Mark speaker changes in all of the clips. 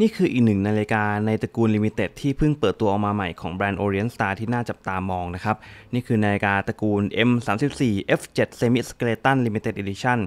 Speaker 1: นี่คืออีกหนึ่งนาฬิกาในตระกูลลิมิเต็ดที่เพิ่งเปิดตัวออกมาใหม่ของแบรนด์ Orient Star ที่น่าจับตามองนะครับ นี่คือนาฬิกาตระกูล M34 F7 Semi Skeleton Limited Edition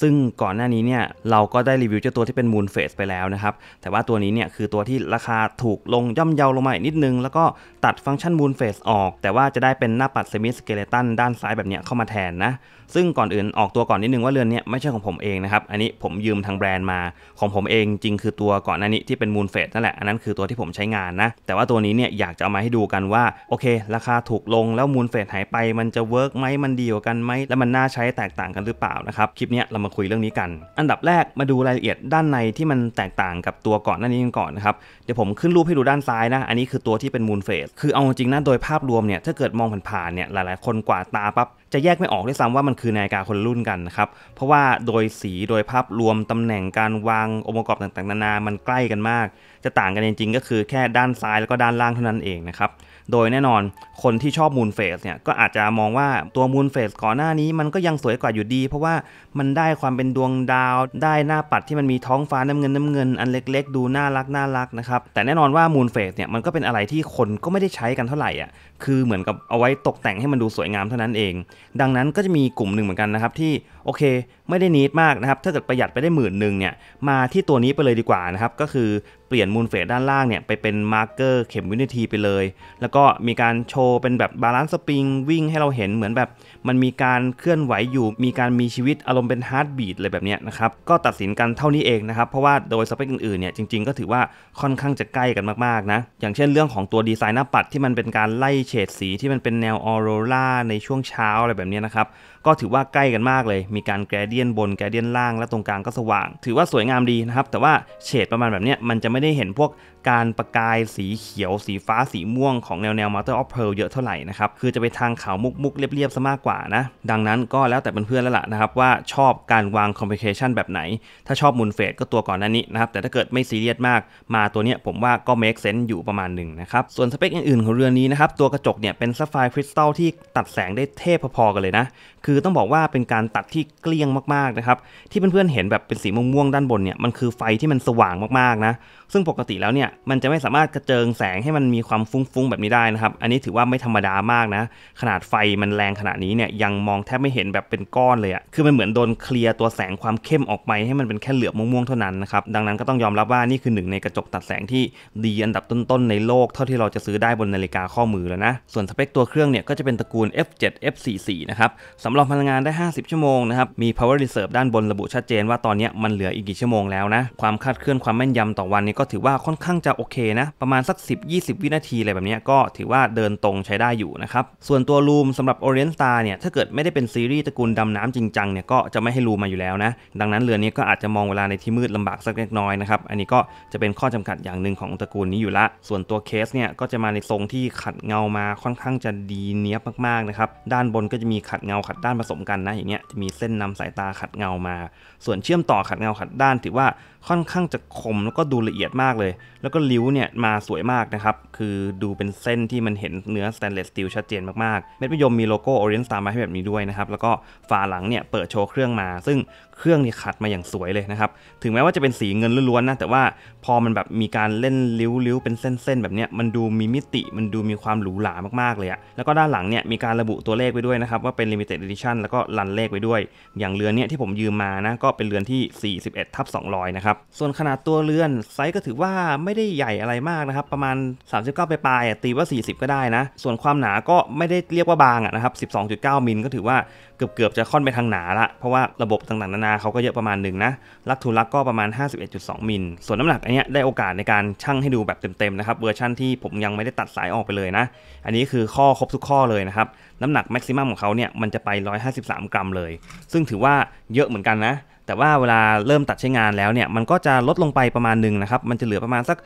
Speaker 1: ซึ่งก่อนหน้านี้เนี่ยเราก็ได้รีวิวเจ้าตัวที่เป็น Moon Phase ไปแล้วนะครับ แต่ว่าตัวนี้เนี่ยคือตัวที่ราคาถูกลงย่อมเยาลงมาอีกนิดนึง แล้วก็ตัดฟังก์ชัน Moon Phase ออก แต่ว่าจะได้เป็นหน้าปัด Semi Skeleton ด้านซ้ายแบบเนี้ยเข้ามาแทนนะซึ่งก่อนอื่นออกตัวก่อนนิดนึงว่าเรือนเนี้ยไม่ใช่ของผมเองนะครับอันนี้ผมยืมทางแบรนด์มาของผมเองจริงคือตัวก่อนหน้านี้ที่เป็นมูลเฟสนั่นแหละ อันนั้นคือตัวที่ผมใช้งานนะ แต่ว่าตัวนี้เนี่ยอยากจะเอามาให้ดูกันว่าโอเค ราคาถูกลง แล้วมูลเฟสหายไป มันจะเวิร์กไหมมันดีกว่ากันไหมแล้วมันน่าใช้แตกต่างกันหรือเปล่า นะครับ คลิปนี้เรามาคุยเรื่องนี้กัน อันดับแรกมาดูรายละเอียดด้านในที่มันแตกต่างกับตัวก่อนหน้านี้กันก่อนนะครับเดี๋ยวผมขึ้นรูปให้ดูด้านซ้ายนะ อันนี้คือตัวที่เป็นมูลเฟสคือเอาจริงนะโดยภาพรวมเนี่ยถ้าเกิดมองผ่านๆเนี่ยหลายๆคนกว่าตาปั๊บจะแยกไม่ออกด้วยซ้ำว่ามันคือนาฬิกาคนรุ่นกันนะครับเพราะว่าโดยสีโดยภาพรวมตำแหน่งการวางองค์ประกอบต่างๆนานามันใกล้กันมากจะต่างกันจริงๆก็คือแค่ด้านซ้ายแล้วก็ด้านล่างเท่านั้นเองนะครับ โดยแน่นอนคนที่ชอบมูลเฟสเนี่ยก็อาจจะมองว่าตัวมูลเฟสก่อนหน้านี้มันก็ยังสวยกว่าอยู่ดี เพราะว่ามันได้ความเป็นดวงดาวได้หน้าปัดที่มันมีท้องฟ้าน้ำเงินน้ำเงินอันเล็ก ๆ ดูน่ารักน่ารักนะครับแต่แน่นอนว่ามูลเฟสเนี่ยมันก็เป็นอะไรที่คนก็ไม่ได้ใช้กันเท่าไหร่อ่ะคือเหมือนกับเอาไว้ตกแต่งให้มันดูสวยงามเท่านั้นเอง ดังนั้นก็จะมีกลุ่มหนึ่งเหมือนกันนะครับที่โอเคไม่ได้นิดมากนะครับ ถ้าเกิดประหยัดไปได้หมื่นหนึ่งเนี่ยมาที่ตัวนี้ไปเลยดีกว่านะครับก็คือปลี่ยนมูลเฟสด้านล่างเนี่ยไปเป็นมาร์เกอร์เข็มวินาทีไปเลย แล้วก็มีการโชว์เป็นแบบบาลานซ์สปริงวิ่งให้เราเห็นเหมือนแบบมันมีการเคลื่อนไหวอยู่ มีการมีชีวิตอารมณ์เป็นฮาร์ดบีดอะไรแบบนี้นะครับก็ตัดสินกันเท่านี้เองนะครับ เพราะว่าโดยสเปคอื่นๆเนี่ยจริงๆก็ถือว่าค่อนข้างจะใกล้กันมากๆนะ อย่างเช่นเรื่องของตัวดีไซน์หน้าปัดที่มันเป็นการไล่เฉดสีที่มันเป็นแนวออโรราในช่วงเช้าอะไรแบบนี้นะครับก็ถือว่าใกล้กันมากเลย มีการแกรเดียนบนแกรเดียนล่างและตรงกลางก็สว่าง ถือว่าสวยงามดีนะครับแต่ว่าเฉดประมาณแบบนี้มันจะไม่ไม่ได้เห็นพวกการประกายสีเขียวสีฟ้าสีม่วงของแนวแนวม m a s t อ r o อ p e a r ลเยอะเท่าไหร่นะครับ คือจะไปทางขาวมุกมุกเรียบๆซะมากกว่านะ ดังนั้นก็แล้วแต่เเพื่อนๆแล้วล่ะนะครับ ว่าชอบการวางคอมเพลเคชันแบบไหน ถ้าชอบมูลเฟสก็ตัวก่อนหน้านี้นะครับ แต่ถ้าเกิดไม่ซีเรียสมาก มาตัวเนี้ยผมว่าก็เมคเซนต์อยู่ประมาณหนึ่งนะครับ ส่วนสเปคอื่นๆของเรือนี้นะครับตัวกระจกเนี่ยเป็นซัฟไฟคริสตัลที่ตัดแสงได้เทพพอๆกันเลยนะ คือต้องบอกว่าเป็นการตัดที่เกลี้ยงมากๆนะครับที่เพื่อนๆเห็นแบบเป็นสีม่วงๆด้านบนเนี่ยมันคือไฟที่มันสว่างมากๆนะซึ่งปกติแล้วเนี่ยมันจะไม่สามารถกระเจิงแสงให้มันมีความฟุ้งๆแบบนี้ได้นะครับ อันนี้ถือว่าไม่ธรรมดามากนะ ขนาดไฟมันแรงขนาดนี้เนี่ยยังมองแทบไม่เห็นแบบเป็นก้อนเลยอะคือมันเหมือนโดนเคลียร์ตัวแสงความเข้มออกไปให้มันเป็นแค่เหลือบม่วงๆเท่านั้นนะครับ ดังนั้นก็ต้องยอมรับว่านี่คือหนึ่งในกระจกตัดแสงที่ดีอันดับต้นๆในโลกเท่าที่เราจะซื้อได้บนนาฬิกาข้อมือแล้วนะ ส่วนสเปคตัวเครื่องเนี่ยก็จะเป็นตระกูล F7 F44 นะครับ สำหรับพลังงานได้ 50 ชั่วโมงนะครับ มี power reserve ด้านบนระบุชัดเจนว่าตอนนี้มันเหลืออีกกี่ชั่วโมงแล้วนะความคาดเคลื่อนความแม่นยำต่อวันนี้ก็ถือว่าค่อนข้างจะโอเคนะ ประมาณสัก10-20 วินาที อะไรแบบนี้ก็ถือว่าเดินตรงใช้ได้อยู่นะครับ ส่วนตัวรูมสำหรับ Orient Star เนี่ยถ้าเกิดไม่ได้เป็นซีรีส์ตระกูลดำน้ำจริงจังเนี่ยก็จะไม่ให้รูมมาอยู่แล้วนะดังนั้นเรือนี้ก็อาจจะมองเวลาในที่มืดลำบากสักเล็กน้อยนะครับ อันนี้ก็จะเป็นข้อจำกัดอย่างหนึ่งของตระกูลนี้อยู่ละส่วนตัวเคสเนี่ยก็จะมาในทรงที่ขัดเงามา ค่อนข้างจะดีเนี้ยบมากๆนะครับด้านบนก็จะมีขัดเงาขัดด้านผสมกันนะอย่างเงี้ยจะมีเส้นนำสายตาขัดเงามา ส่วนเชื่อมต่อขัดเงาขัดด้านถือว่าค่อนข้างจะคมแล้วก็ดูละเอียดมากเลยแล้ววก็ริ้วเนี่ยมาสวยมากนะครับ คือดูเป็นเส้นที่มันเห็นเนื้อสแตนเลสสตีลชัดเจนมาก ๆ เม็ดมะยมมีโลโก้ออเรน t ์ตามมาให้แบบนี้ด้วยนะครับ แล้วก็ฝาหลังเนี่ยเปิดโชว์เครื่องมา ซึ่งเครื่องนี่ขัดมาอย่างสวยเลยนะครับ ถึงแม้ว่าจะเป็นสีเงินล้วนๆนะ แต่ว่าพอมันแบบมีการเล่นริ้วๆ เป็นเส้นๆ แบบเนี้ย มันดูมีมิติ มันดูมีความหรูหรามากๆเลยอะแล้วก็ด้านหลังเนี่ยมีการระบุตัวเลขไปด้วยนะครับว่าเป็น limited edition แล้วก็รันเลขไปด้วย อย่างเรือนเนี่ยที่ผมยืมมานะก็เป็นเรือนที่ 41ทับ200นะครับส่วนขนาดตัวเรือนไซส์ก็ถือว่าไม่ได้ได้ใหญ่อะไรมากนะครับประมาณ 39ไปปลายตีว่า 40 ก็ได้นะ ส่วนความหนาก็ไม่ได้เรียกว่าบางนะครับ12.9มิลก็ถือว่าเกือบเกือบจะค่อนไปทางหนาละเพราะว่าระบบต่างๆ นานาเขาก็เยอะประมาณหนึ่งนะ ลักทุลักก็ประมาณ51.2มิลส่วนน้ำหนักอันนี้ได้โอกาสในการชั่งให้ดูแบบเต็มๆนะครับเวอร์ชั่นที่ผมยังไม่ได้ตัดสายออกไปเลยนะ อันนี้คือข้อครบทุกข้อเลยนะครับน้ำหนักแม็กซิมัมของเขาเนี่ยมันจะไป153 กรัมเลย ซึ่งถือว่าเยอะเหมือนกันนะแต่ว่าเวลาเริ่มตัดใช้งานแล้วเนี่ยมันก็จะลดลงไปประมาณหนึ่งนะครับมันจะเหลือประมาณสัก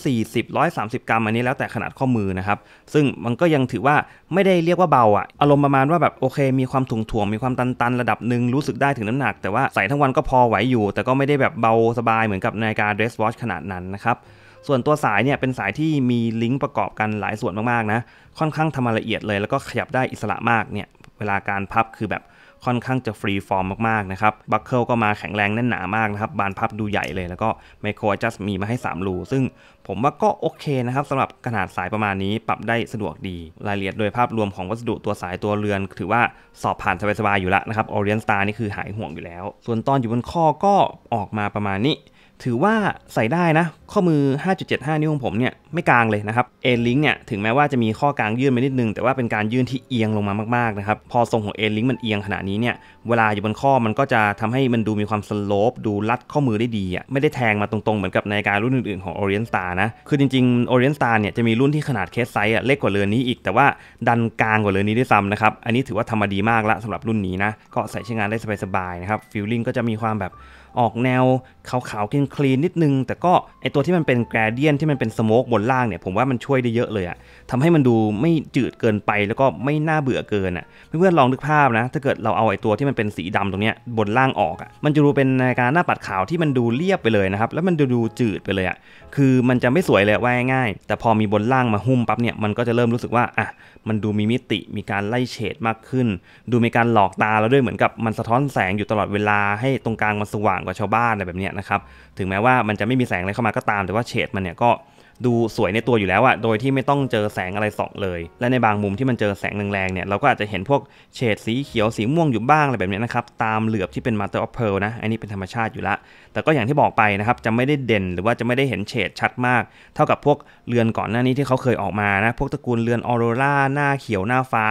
Speaker 1: 140 130 กรัมอันนี้แล้วแต่ขนาดข้อมือนะครับซึ่งมันก็ยังถือว่าไม่ได้เรียกว่าเบาอะอารมณ์ประมาณว่าแบบโอเค มีความถุงถ่วงมีความตันๆ ระดับหนึ่งรู้สึกได้ถึงน้ำหนักแต่ว่าใส่ทั้งวันก็พอไหวอยู่ แต่ก็ไม่ได้แบบเบาสบายเหมือนกับนาฬิกา dress watch ขนาดนั้นนะครับส่วนตัวสายเนี่ยเป็นสายที่มีลิงก์ประกอบกันหลายส่วนมากๆนะค่อนข้างทำมาละเอียดเลยแล้วก็ขยับได้อิสระมากเนี่ยเวลาการพับคือแบบค่อนข้างจะฟรีฟอร์มมากๆนะครับบัคเคิลก็มาแข็งแรงแน่นหนามากนะครับ บานพับดูใหญ่เลยแล้วก็ ไมโครจัสมีมาให้3รูซึ่งผมว่าก็โอเคนะครับสำหรับขนาดสายประมาณนี้ปรับได้สะดวกดีรายละเอียดโดยภาพรวมของวัสดุตัวสายตัวเรือน ถือว่าสอบผ่านสบายๆอยู่แล้วนะครับออเรียนสตาร์นี่คือหายห่วงอยู่แล้ว ส่วนตอนอยู่บนข้อก็ออกมาประมาณนี้ถือว่าใส่ได้นะ ข้อมือ 5.75 นิ้วของผมเนี่ย ไม่กลางเลยนะครับเอลิงเนี่ยถึงแม้ว่าจะมีข้อกลางยื่นไปนิดนึง แต่ว่าเป็นการยื่นที่เอียงลงมามากๆนะครับพอทรงของเอลิงมันเอียงขนาดนี้เนี่ยเวลาอยู่บนข้อมันก็จะทำให้มันดูมีความสโลปดูลัดข้อมือได้ดีอ่ะไม่ได้แทงมาตรงๆ เหมือนกับนาฬิการุ่นอื่นๆของ Orient Star นะคือจริงๆ Orient Star เนี่ยจะมีรุ่นที่ขนาดเคสไซส์อ่ะเล็กกว่าเรือนนี้อีก แต่ว่าดันกลางกว่าเรือนนี้ด้วยซ้ำนะครับ อันนี้ถือว่าทำมาดีมากละสำหรับรุ่นนี้นะก็ใส่ใช้งานได้สบายๆนะครับฟิลลิ่งก็จะมีความแบบออกแนวขาวๆคลีนคลีนนิดนึง แต่ก็ไอตัวที่มันเป็นแกรเดียนที่มันเป็นสโมกบนล่างเนี่ยผมว่ามันช่วยได้เยอะเลยอะทำให้มันดูไม่จืดเกินไปแล้วก็ไม่น่าเบื่อเกินอะเพื่อนๆลองนึกภาพนะถ้าเกิดเราเอาไอตัวที่มันันเป็นสีดำตรงนี้บนล่างออกอะ่ะ มันจะดูเป็นนารกาหน้าปัดขาวที่มันดูเรียบไปเลยนะครับ แล้วมันดูดูจืดไปเลยอะ่ะ คือมันจะไม่สวยเลยว่าง่ายแต่พอมีบนล่างมาหุ้มปั๊บเนี่ย มันก็จะเริ่มรู้สึกว่า อ่ะ มันดูมีมิติ มีการไล่เฉดมากขึ้น ดูมีการหลอกตาเราด้วยเหมือนกับมันสะท้อนแสงอยู่ตลอดเวลาให้ตรงกลางมันสว่างกว่าชาวบ้านอะไรแบบเนี้ยนะครับ ถึงแม้ว่ามันจะไม่มีแสงอะไรเข้ามาก็ตาม แต่ว่าเฉดมันเนี่ยก็ดูสวยในตัวอยู่แล้วอะโดยที่ไม่ต้องเจอแสงอะไรส่องเลย และในบางมุมที่มันเจอแสงแรงๆเนี่ยเราก็อาจจะเห็นพวกเฉดสีเขียวสีม่วงอยู่บ้างอะไรแบบนี้นะครับ ตามเหลือบที่เป็น Master of Pearl นะอันนี้เป็นธรรมชาติอยู่ละ แต่ก็อย่างที่บอกไปนะครับจะไม่ได้เด่นหรือว่าจะไม่ได้เห็นเฉดชัดมาก เท่ากับพวกเรือนก่อนหน้านี้ที่เขาเคยออกมานะพวกตระกูลเรือนออโรราหน้าเขียวหน้าฟ้า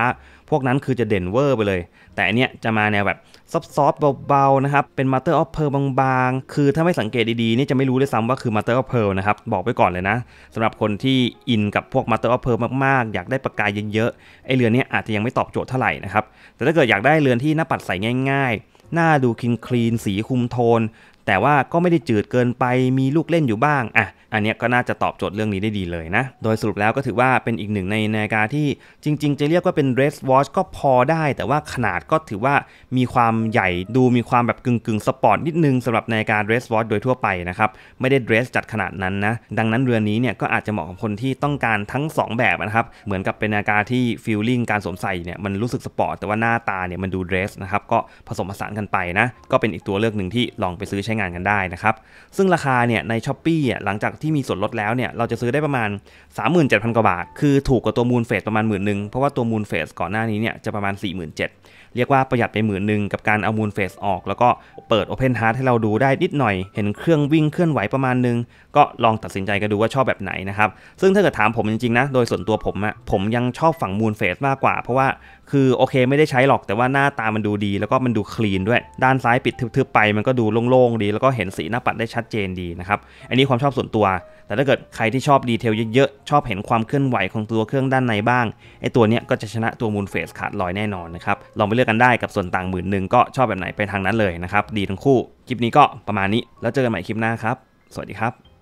Speaker 1: วกนั้นคือจะเด่นเวอร์ไปเลย แต่อันเนี้ยจะมาแนวแบบซอฟต์เบาๆนะครับ เป็นมาเตอร์ออฟเพลบางๆ คือถ้าไม่สังเกตดีๆนี่จะไม่รู้เลยซ้ำว่าคือมาเตอร์ออฟเพลนะครับ บอกไปก่อนเลยนะสำหรับคนที่อินกับพวกมาเตอร์ออฟเพลมากๆ อยากได้ประกายเยอะๆ ไอเรือนนี้อาจจะยังไม่ตอบโจทย์เท่าไหร่นะครับ แต่ถ้าเกิดอยากได้เรือนที่หน้าปัดใสง่ายๆหน้าดูคลีนคลีนสีคุมโทนแต่ว่าก็ไม่ได้จืดเกินไปมีลูกเล่นอยู่บ้างอ่ะอันนี้ก็น่าจะตอบโจทย์เรื่องนี้ได้ดีเลยนะ โดยสรุปแล้วก็ถือว่าเป็นอีกหนึ่งในนาฬิกาที่จริงๆจะเรียกว่าเป็นเ r e s s watch ก็พอได้ แต่ว่าขนาดก็ถือว่ามีความใหญ่ดูมีความแบบกึง่งกึ่งสปอร์ตนิดนึงสำหรับนาฬิกาเ r e s s watch โดยทั่วไปนะครับ ไม่ได้ dress จัดขนาดนั้นนะดังนั้นเรือนนี้เนี่ยก็อาจจะเหมาะกับคนที่ต้องการทั้ง 2 แบบนะครับเหมือนกับเป็นนาฬิกาที่ฟิลลิ่งการสวมใส่เนี่ยมันรู้สึกสปอร์ตแต่ว่าหน้าตาเนี่ยมันดู dress นะครับก็ผสมผสานกันไปนะก็เป็นอีกตัวเลือกหนึ่งที่ลองไปซื้อใช้งานกันได้นะครับ ซึ่งราคาเนี่ยใน s h อ p e e หลังจากที่มีส่วนลดแล้วเนี่ยเราจะซื้อได้ประมาณ 37,000 กว่าบาท คือถูกกว่าตัวมูลเฟสประมาณหมื่นหนึ่ง เพราะว่าตัวมูลเฟสก่อนหน้านี้เนี่ยจะประมาณ 47,000เรียกว่าประหยัดไปหมื่นหนึ่งกับการเอามูลเฟสออก แล้วก็เปิด Open Heart ให้เราดูได้นิดหน่อย เห็นเครื่องวิ่งเคลื่อนไหวประมาณนึง ก็ลองตัดสินใจกันดูว่าชอบแบบไหนนะครับ ซึ่งถ้าเกิดถามผมจริงๆนะโดยส่วนตัวผมอะผมยังชอบฝั่งมูลเฟสมากกว่าเพราะว่าคือโอเคไม่ได้ใช้หรอกแต่ว่าหน้าตามันดูดีแล้วก็มันดูคลีนด้วยด้านซ้ายปิดทึบๆไป มันก็ดูโล่งๆดี แล้วก็เห็นสีหน้าปัดได้ชัดเจนดีนะครับอันนี้ความชอบส่วนตัวแต่ถ้าเกิดใครที่ชอบดีเทลเยอะๆชอบเห็นความเคลื่อนไหวของตัวเครื่องด้านในบ้างไอตัวเนี้ยก็จะชนะตัวมูลเฟสขาดลอยแน่นอนนะครับลองไปเอกกันได้กับส่วนต่างหมื่นหนึ่งก็ชอบแบบไหนไปทางนั้นเลยนะครับ ดีทั้งคู่ คลิปนี้ก็ประมาณนี้แล้วเจอกันใหม่คลิปหน้าครับ สวัสดีครับ